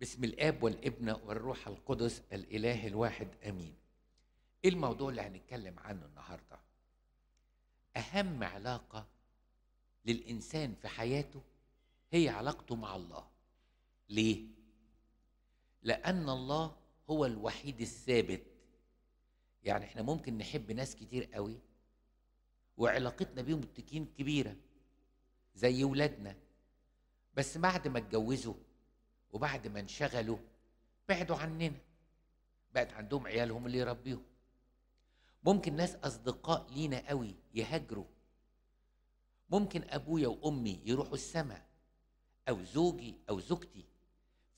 باسم الاب والابن والروح القدس الاله الواحد امين ايه الموضوع اللي هنتكلم عنه النهارده اهم علاقه للانسان في حياته هي علاقته مع الله ليه لان الله هو الوحيد الثابت يعني احنا ممكن نحب ناس كتير قوي وعلاقتنا بيهم تكين كبيره زي ولادنا بس بعد ما اتجوزوا وبعد ما انشغلوا بعدوا عننا بقت عندهم عيالهم اللي يربيهم ممكن ناس أصدقاء لينا قوي يهاجروا ممكن أبويا وأمي يروحوا السماء أو زوجي أو زوجتي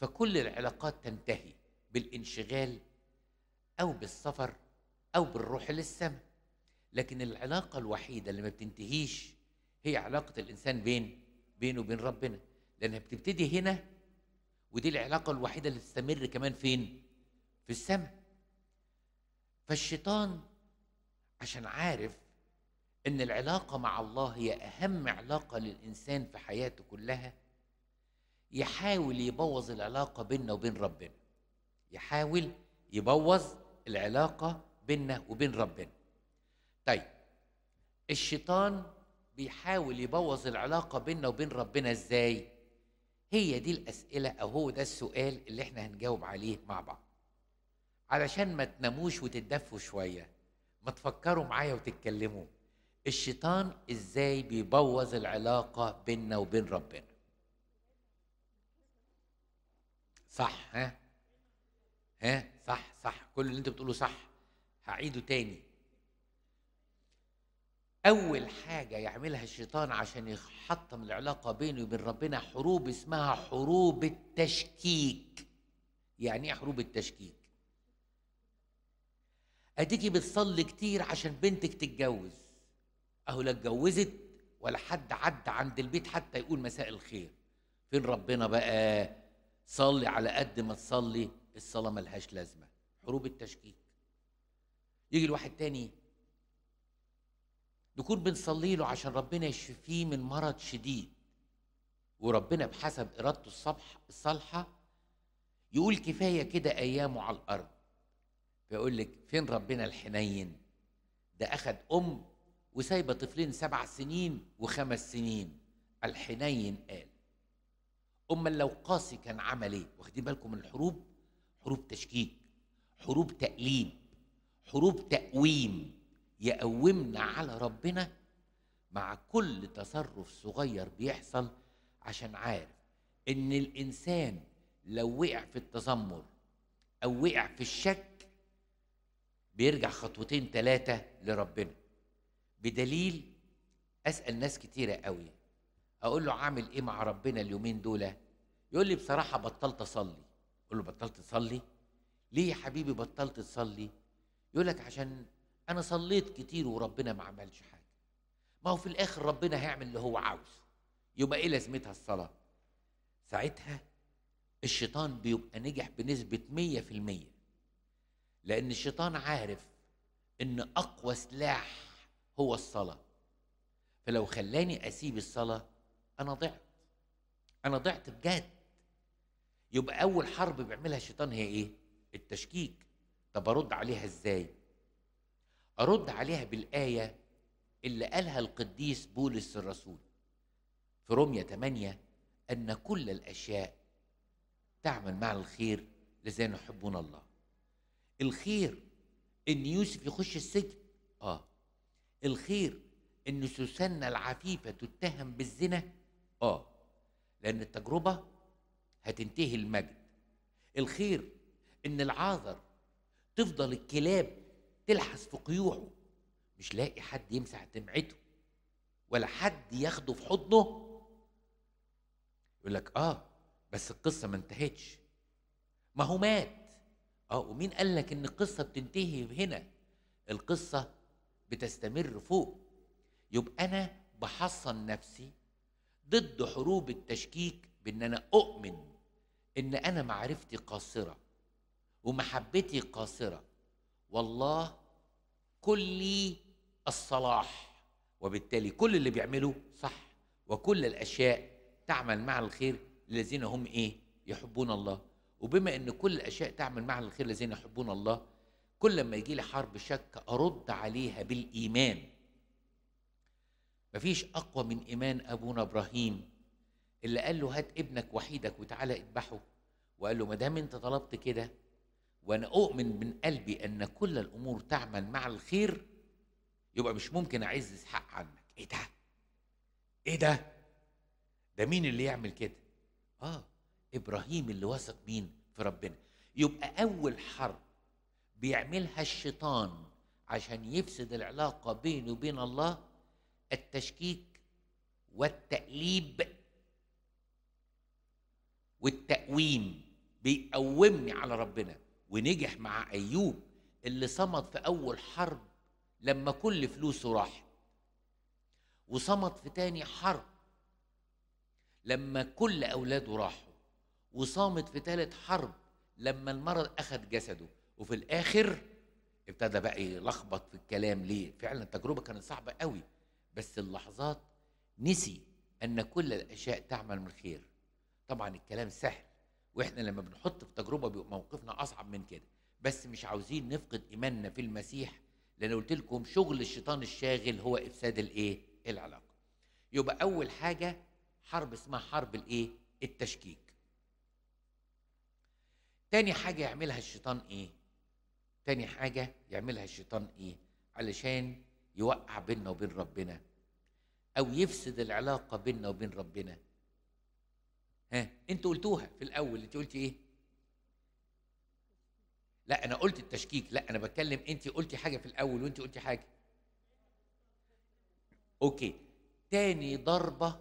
فكل العلاقات تنتهي بالانشغال أو بالسفر أو بالروح للسماء لكن العلاقة الوحيدة اللي ما بتنتهيش هي علاقة الإنسان بين بينه وبين ربنا لأنها بتبتدي هنا ودي العلاقه الوحيده اللي تستمر كمان فين في السماء فالشيطان عشان عارف ان العلاقه مع الله هي اهم علاقه للانسان في حياته كلها يحاول يبوظ العلاقه بيننا وبين ربنا يحاول يبوظ العلاقه بيننا وبين ربنا طيب الشيطان بيحاول يبوظ العلاقه بيننا وبين ربنا ازاي هي دي الأسئلة أو هو ده السؤال اللي احنا هنجاوب عليه مع بعض علشان ما تناموش وتتدفوا شوية ما تفكروا معايا وتتكلموا الشيطان ازاي بيبوظ العلاقة بيننا وبين ربنا صح ها ها صح صح كل اللي انت بتقوله صح هعيده تاني أول حاجة يعملها الشيطان عشان يحطم العلاقة بينه وبين ربنا حروب اسمها حروب التشكيك يعني إيه حروب التشكيك؟ أديكي بتصلي كتير عشان بنتك تتجوز أهو لا اتجوزت ولا حد عدى عند البيت حتى يقول مساء الخير فين ربنا بقى صلي على قد ما تصلي الصلاة ملهاش لازمة حروب التشكيك يجي الواحد تاني نكون بنصلي له عشان ربنا يشفيه من مرض شديد وربنا بحسب إرادته الصبح الصالحة يقول كفاية كده أيامه على الأرض فيقول لك فين ربنا الحنين ده أخد أم وسايبة طفلين سبع سنين وخمس سنين الحنين قال أما لو قاسي كان عمل إيه واخدين بالكم من الحروب حروب تشكيك حروب تقليب حروب تقويم يقومنا على ربنا مع كل تصرف صغير بيحصل عشان عارف ان الانسان لو وقع في التذمر او وقع في الشك بيرجع خطوتين ثلاثه لربنا بدليل اسال ناس كتيره قوي اقول له عامل ايه مع ربنا اليومين دول يقول لي بصراحه بطلت اصلي اقول له بطلت تصلي ليه يا حبيبي بطلت تصلي يقول لك عشان انا صليت كتير وربنا ما عملش حاجه ما هو في الاخر ربنا هيعمل اللي هو عاوزه يبقى ايه لازمتها الصلاه ساعتها الشيطان بيبقى نجح بنسبه 100% لان الشيطان عارف ان اقوى سلاح هو الصلاه فلو خلاني اسيب الصلاه انا ضعت انا ضعت بجد يبقى اول حرب بيعملها الشيطان هي ايه التشكيك طب ارد عليها ازاي ارد عليها بالايه اللي قالها القديس بولس الرسول في روميا 8 ان كل الاشياء تعمل مع الخير لذين يحبون الله الخير ان يوسف يخش السجن اه الخير ان سوسنة العفيفة تتهم بالزنا اه لان التجربة هتنتهي المجد الخير ان العاذر تفضل الكلاب تلحس في قيوعه مش لاقي حد يمسح دمعته ولا حد ياخده في حضنه يقول لك اه بس القصه ما انتهتش ما هو مات اه ومين قال لك ان القصه بتنتهي هنا القصه بتستمر فوق يبقى انا بحصن نفسي ضد حروب التشكيك بان انا اؤمن ان انا معرفتي قاصره ومحبتي قاصره والله كل الصلاح وبالتالي كل اللي بيعمله صح وكل الاشياء تعمل مع الخير للذين هم ايه يحبون الله وبما ان كل الاشياء تعمل مع الخير للذين يحبون الله كل لما يجي لي حرب شك ارد عليها بالايمان مفيش اقوى من ايمان ابونا ابراهيم اللي قال له هات ابنك وحيدك وتعالى اذبحه وقال له ما دام انت طلبت كده وانا اؤمن من قلبي ان كل الامور تعمل مع الخير يبقى مش ممكن اعز اسحق عنك ايه ده ايه ده ده مين اللي يعمل كده اه ابراهيم اللي واثق مين في ربنا يبقى اول حرب بيعملها الشيطان عشان يفسد العلاقه بينه وبين الله التشكيك والتقليب والتقويم بيقومني على ربنا ونجح مع ايوب اللي صمد في اول حرب لما كل فلوسه راحت وصمد في تاني حرب لما كل اولاده راحوا وصامد في تالت حرب لما المرض اخذ جسده وفي الاخر ابتدى بقى يلخبط في الكلام ليه فعلا التجربه كانت صعبه قوي بس اللحظات نسي ان كل الاشياء تعمل من خير طبعا الكلام سهل واحنا لما بنحط في تجربه بيبقى موقفنا اصعب من كده بس مش عاوزين نفقد ايماننا في المسيح لان قلت لكم شغل الشيطان الشاغل هو افساد الايه العلاقه يبقى اول حاجه حرب اسمها حرب الايه التشكيك تاني حاجه يعملها الشيطان ايه تاني حاجه يعملها الشيطان ايه علشان يوقع بيننا وبين ربنا او يفسد العلاقه بيننا وبين ربنا ها انت قلتوها في الاول انت قلتي ايه لا انا قلت التشكيك لا انا بتكلم انت قلتي حاجه في الاول وانت قلتي حاجه اوكي تاني ضربه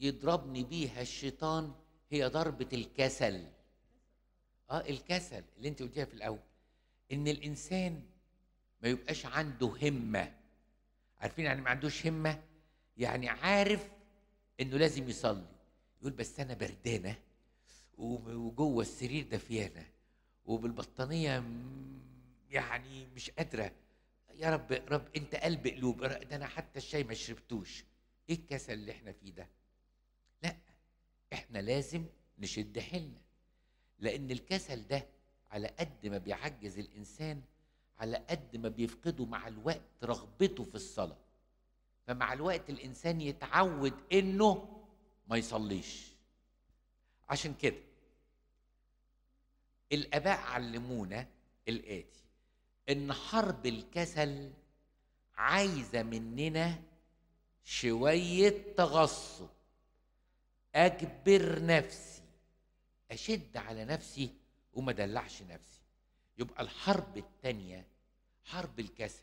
يضربني بيها الشيطان هي ضربه الكسل اه الكسل اللي انت قلتيها في الاول ان الانسان ما يبقاش عنده همه عارفين يعني ما عندوش همه يعني عارف انه لازم يصلي يقول بس انا بردانه وجوه السرير دفيانه وبالبطانيه يعني مش قادره يا رب رب انت قلب قلوب ده انا حتى الشاي ما شربتوش ايه الكسل اللي احنا فيه ده لا احنا لازم نشد حيلنا لان الكسل ده على قد ما بيعجز الانسان على قد ما بيفقده مع الوقت رغبته في الصلاه فمع الوقت الانسان يتعود انه ما يصليش عشان كده الاباء علمونا الاتي ان حرب الكسل عايزه مننا شويه تغصب اجبر نفسي اشد على نفسي وما دلعش نفسي يبقى الحرب الثانيه حرب الكسل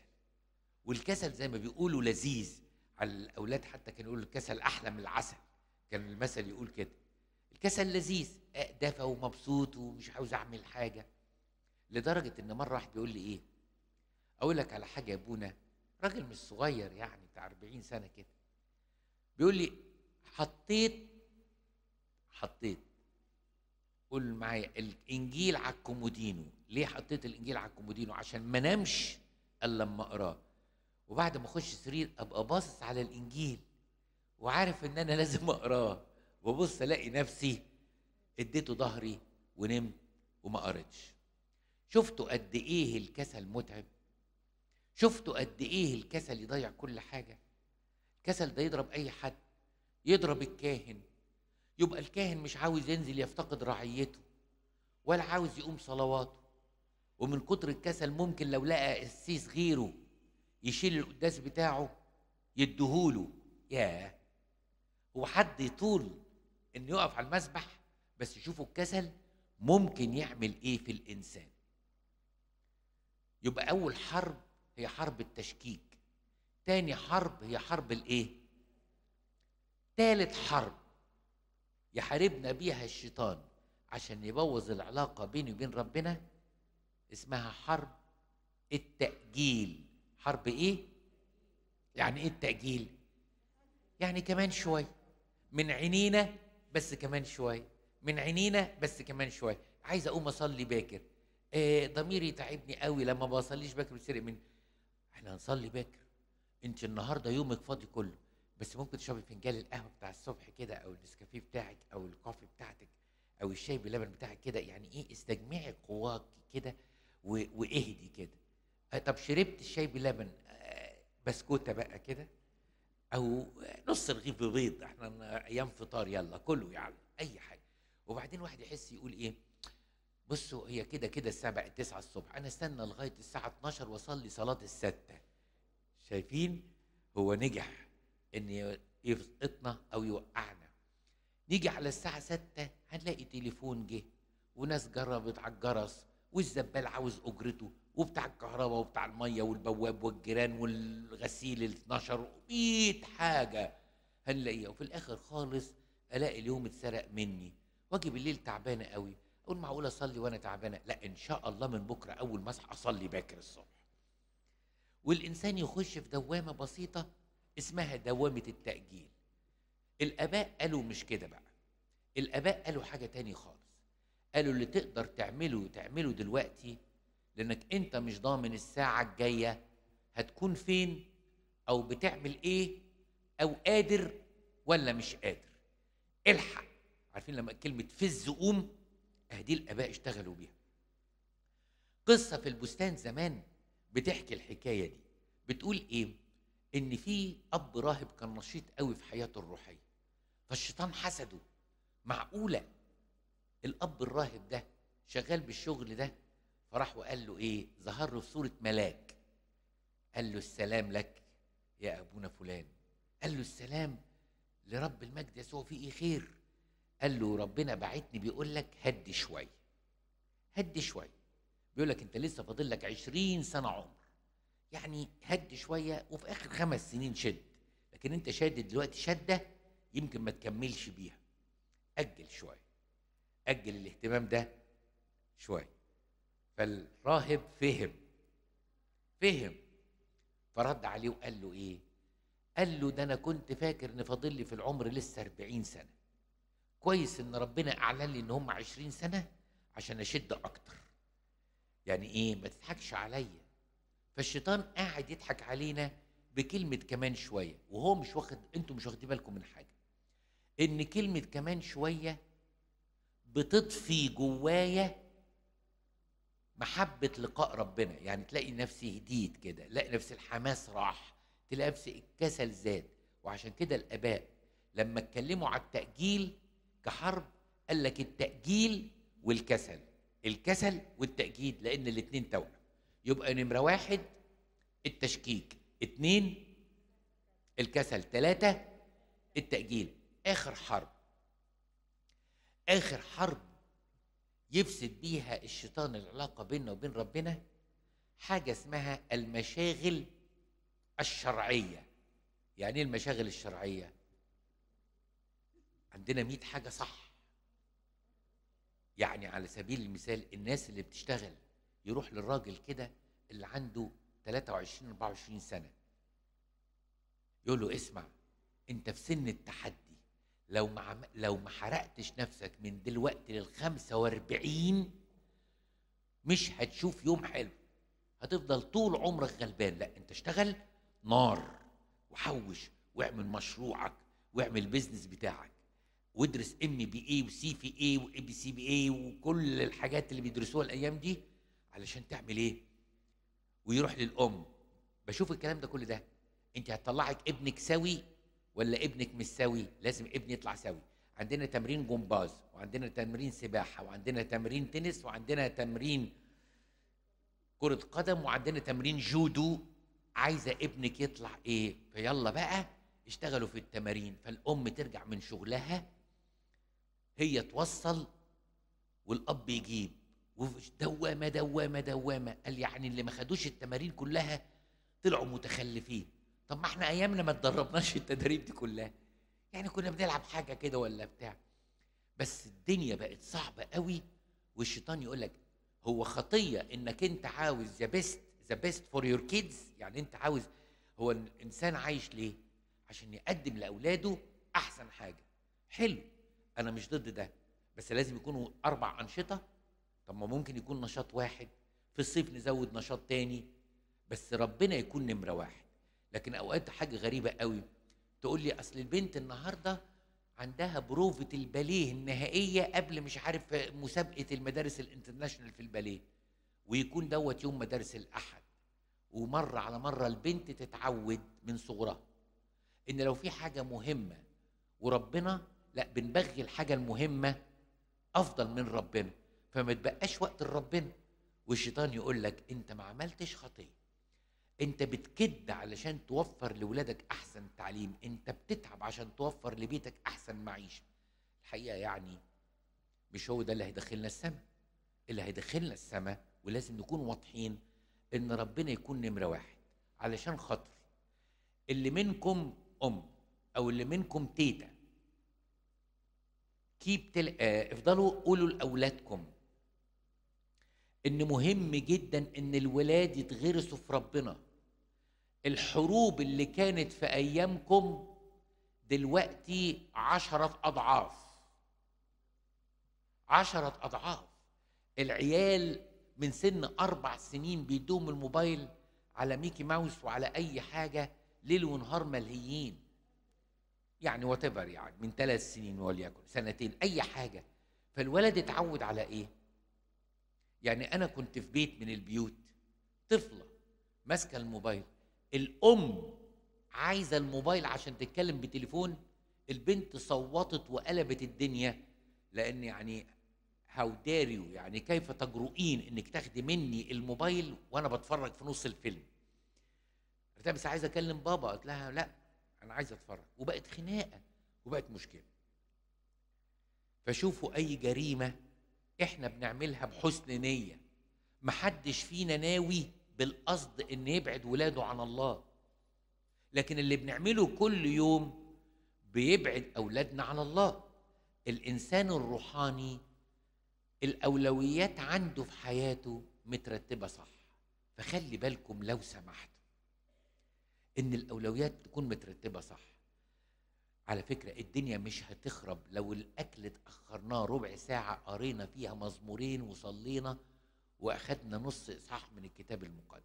والكسل زي ما بيقولوا لذيذ على الاولاد حتى كانوا يقولوا الكسل احلى من العسل كان المثل يقول كده الكسل لذيذ أه، دافى ومبسوط ومش عاوز اعمل حاجه لدرجه ان مره واحد بيقول لي ايه اقول لك على حاجه يا ابونا راجل مش صغير يعني بتاع 40 سنه كده بيقول لي حطيت حطيت قول معايا الانجيل على الكومودينو ليه حطيت الانجيل على الكومودينو عشان ما نامش الا لما اقراه وبعد ما اخش سرير ابقى باصص على الانجيل وعارف ان انا لازم اقراه وببص الاقي نفسي اديته ظهري ونمت وما قريتش شفتوا قد ايه الكسل متعب شفتوا قد ايه الكسل يضيع كل حاجه الكسل ده يضرب اي حد يضرب الكاهن يبقى الكاهن مش عاوز ينزل يفتقد رعيته ولا عاوز يقوم صلواته ومن كتر الكسل ممكن لو لقى قسيس غيره يشيل القداس بتاعه يديهوله ياه وحد يطول انه يقف على المسبح بس يشوفه الكسل ممكن يعمل ايه في الانسان يبقى اول حرب هي حرب التشكيك تاني حرب هي حرب الايه تالت حرب يحاربنا بيها الشيطان عشان يبوظ العلاقة بيني وبين ربنا اسمها حرب التأجيل حرب ايه؟ يعني ايه التأجيل؟ يعني كمان شوية من عينينا بس كمان شويه من عينينا بس كمان شويه عايز اقوم اصلي باكر إيه ضميري يتعبني قوي لما بصليش باكر بتسرق مني احنا هنصلي باكر انت النهارده يومك فاضي كله بس ممكن تشربي فنجان القهوه بتاع الصبح كده او النسكافيه بتاعك او الكوفي بتاعتك او الشاي باللبن بتاعك كده يعني ايه استجمعي قواك كده واهدي كده آه، طب شربت الشاي باللبن آه، بسكوته بقى كده او نص رغيف ببيض احنا ايام فطار يلا كله يعني اي حاجه وبعدين واحد يحس يقول ايه بصوا هي كده كده السبع التسعة 9 الصبح انا استنى لغايه الساعه 12 واصلي صلاه السته شايفين هو نجح ان يسقطنا او يوقعنا نيجي على الساعه 6 هنلاقي تليفون جه وناس جربت على الجرس والزبال عاوز اجرته وبتاع الكهرباء وبتاع الميه والبواب والجيران والغسيل ال 12 100 حاجه هنلاقيها وفي الاخر خالص الاقي اليوم اتسرق مني واجي بالليل تعبانه قوي اقول معقول اصلي وانا تعبانه لا ان شاء الله من بكره اول ما اصحى اصلي باكر الصبح والانسان يخش في دوامه بسيطه اسمها دوامه التاجيل الاباء قالوا مش كده بقى الاباء قالوا حاجه تاني خالص قالوا اللي تقدر تعمله وتعمله دلوقتي لانك انت مش ضامن الساعه الجايه هتكون فين او بتعمل ايه او قادر ولا مش قادر الحق عارفين لما كلمه فز قوم اهدي الاباء اشتغلوا بيها قصه في البستان زمان بتحكي الحكايه دي بتقول ايه ان في اب راهب كان نشيط قوي في حياته الروحيه فالشيطان حسده معقوله الاب الراهب ده شغال بالشغل ده فراح وقال له ايه ظهر له صوره ملاك قال له السلام لك يا ابونا فلان قال له السلام لرب المجد يسوع في ايه خير قال له ربنا بعتني بيقول لك هدي شويه هدي شويه بيقول لك انت لسه فاضل لك 20 سنه عمر يعني هد شويه وفي اخر خمس سنين شد لكن انت شادد دلوقتي شده يمكن ما تكملش بيها اجل شويه اجل الاهتمام ده شويه فالراهب فهم فهم فرد عليه وقال له ايه قال له ده انا كنت فاكر ان فاضل لي في العمر لسه 40 سنه كويس ان ربنا اعلن لي ان هم 20 سنه عشان اشد اكتر يعني ايه ما تضحكش عليا فالشيطان قاعد يضحك علينا بكلمه كمان شويه وهو مش واخد انتوا مش واخدين بالكم من حاجه ان كلمه كمان شويه بتطفي جوايا محبة لقاء ربنا يعني تلاقي نفسي هديت كده تلاقي نفسي الحماس راح تلاقي نفسي الكسل زاد وعشان كده الآباء لما اتكلموا على التأجيل كحرب قال لك التأجيل والكسل الكسل والتأجيل لأن الاتنين توأم يبقى نمرة واحد التشكيك اتنين الكسل ثلاثة التأجيل آخر حرب آخر حرب يفسد بيها الشيطان العلاقة بيننا وبين ربنا حاجة اسمها المشاغل الشرعية يعني ايه المشاغل الشرعية؟ عندنا 100 حاجة صح يعني على سبيل المثال الناس اللي بتشتغل يروح للراجل كده اللي عنده 23 24 سنة يقول له اسمع انت في سن التحدي لو ما لو ما حرقتش نفسك من دلوقتي لل 45 مش هتشوف يوم حلو هتفضل طول عمرك غلبان لا انت اشتغل نار وحوش واعمل مشروعك واعمل بيزنس بتاعك وادرس ام بي اي وسي في اي واي بي سي بي اي وكل الحاجات اللي بيدرسوها الايام دي علشان تعمل ايه ويروح للام بشوف الكلام ده كل ده انت هتطلعك ابنك سوي ولا ابنك مش سوي لازم ابني يطلع سوي عندنا تمرين جمباز وعندنا تمرين سباحه وعندنا تمرين تنس وعندنا تمرين كرة قدم وعندنا تمرين جودو عايزة ابنك يطلع ايه فيلا بقى اشتغلوا في التمارين فالأم ترجع من شغلها هي توصل والأب يجيب ودوامة دوامة دوامة قال يعني اللي ما خدوش التمارين كلها طلعوا متخلفين طب ما احنا ايامنا ما تدربناش التدريب دي كلها يعني كنا بنلعب حاجه كده ولا بتاع بس الدنيا بقت صعبه قوي والشيطان يقول لك هو خطيه انك انت عاوز ذا بيست ذا بيست فور يور كيدز يعني انت عاوز هو الانسان عايش ليه عشان يقدم لاولاده احسن حاجه حلو انا مش ضد ده بس لازم يكونوا اربع انشطه طب ما ممكن يكون نشاط واحد في الصيف نزود نشاط تاني بس ربنا يكون نمره واحد لكن اوقات حاجه غريبه قوي تقول لي اصل البنت النهارده عندها بروفة الباليه النهائية قبل مش عارف مسابقة المدارس الانترناشونال في الباليه ويكون دوت يوم مدارس الأحد ومرة على مرة البنت تتعود من صغرها إن لو في حاجة مهمة وربنا لا بنبغي الحاجة المهمة أفضل من ربنا فما تبقاش وقت لربنا والشيطان يقول لك أنت ما عملتش خطية انت بتكد علشان توفر لولادك احسن تعليم انت بتتعب عشان توفر لبيتك احسن معيشه الحقيقه يعني مش هو ده اللي هيدخلنا السماء اللي هيدخلنا السماء ولازم نكون واضحين ان ربنا يكون نمره واحد علشان خاطر اللي منكم ام او اللي منكم تيتا كيب تل... آه افضلوا قولوا لاولادكم ان مهم جدا ان الولاد يتغرسوا في ربنا الحروب اللي كانت في ايامكم دلوقتي عشرة اضعاف عشرة اضعاف العيال من سن اربع سنين بيدوم الموبايل على ميكي ماوس وعلى اي حاجه ليل ونهار ملهيين يعني وات يعني من ثلاث سنين وليكن سنتين اي حاجه فالولد اتعود على ايه يعني انا كنت في بيت من البيوت طفله ماسكه الموبايل الام عايزه الموبايل عشان تتكلم بتليفون البنت صوتت وقلبت الدنيا لان يعني هاو داريو يعني كيف تجرؤين انك تاخدي مني الموبايل وانا بتفرج في نص الفيلم قلت بس عايزه اكلم بابا قلت لها لا انا عايزه اتفرج وبقت خناقه وبقت مشكله فشوفوا اي جريمه احنا بنعملها بحسن نيه محدش فينا ناوي بالقصد ان يبعد ولاده عن الله لكن اللي بنعمله كل يوم بيبعد اولادنا عن الله الانسان الروحاني الاولويات عنده في حياته مترتبه صح فخلي بالكم لو سمحت ان الاولويات تكون مترتبه صح على فكره الدنيا مش هتخرب لو الاكل اتاخرناه ربع ساعه قرينا فيها مزمورين وصلينا واخدنا نص اصحاح من الكتاب المقدس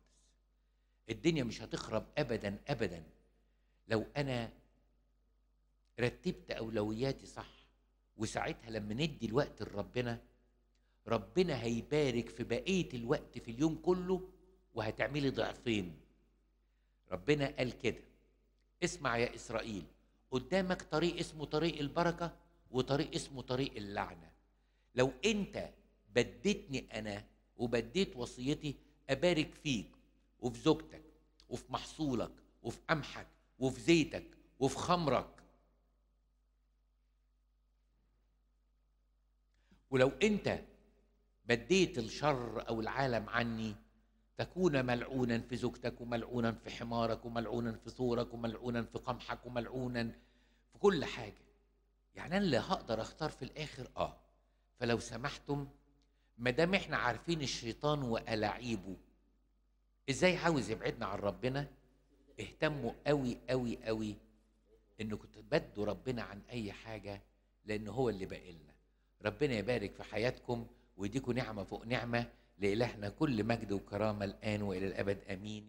الدنيا مش هتخرب ابدا ابدا لو انا رتبت اولوياتي صح وساعتها لما ندي الوقت لربنا ربنا هيبارك في بقيه الوقت في اليوم كله وهتعملي ضعفين ربنا قال كده اسمع يا اسرائيل قدامك طريق اسمه طريق البركه وطريق اسمه طريق اللعنه لو انت بديتني انا وبديت وصيتي أبارك فيك وفي زوجتك وفي محصولك وفي قمحك وفي زيتك وفي خمرك ولو أنت بديت الشر أو العالم عني تكون ملعونا في زوجتك وملعونا في حمارك وملعونا في ثورك وملعونا في قمحك وملعونا في كل حاجة يعني أنا اللي هقدر أختار في الآخر آه فلو سمحتم ما دام احنا عارفين الشيطان وألاعيبه ازاي عاوز يبعدنا عن ربنا اهتموا قوي قوي قوي انكم تبدوا ربنا عن اي حاجه لان هو اللي باقي لنا ربنا يبارك في حياتكم ويديكم نعمه فوق نعمه لالهنا كل مجد وكرامه الان والى الابد امين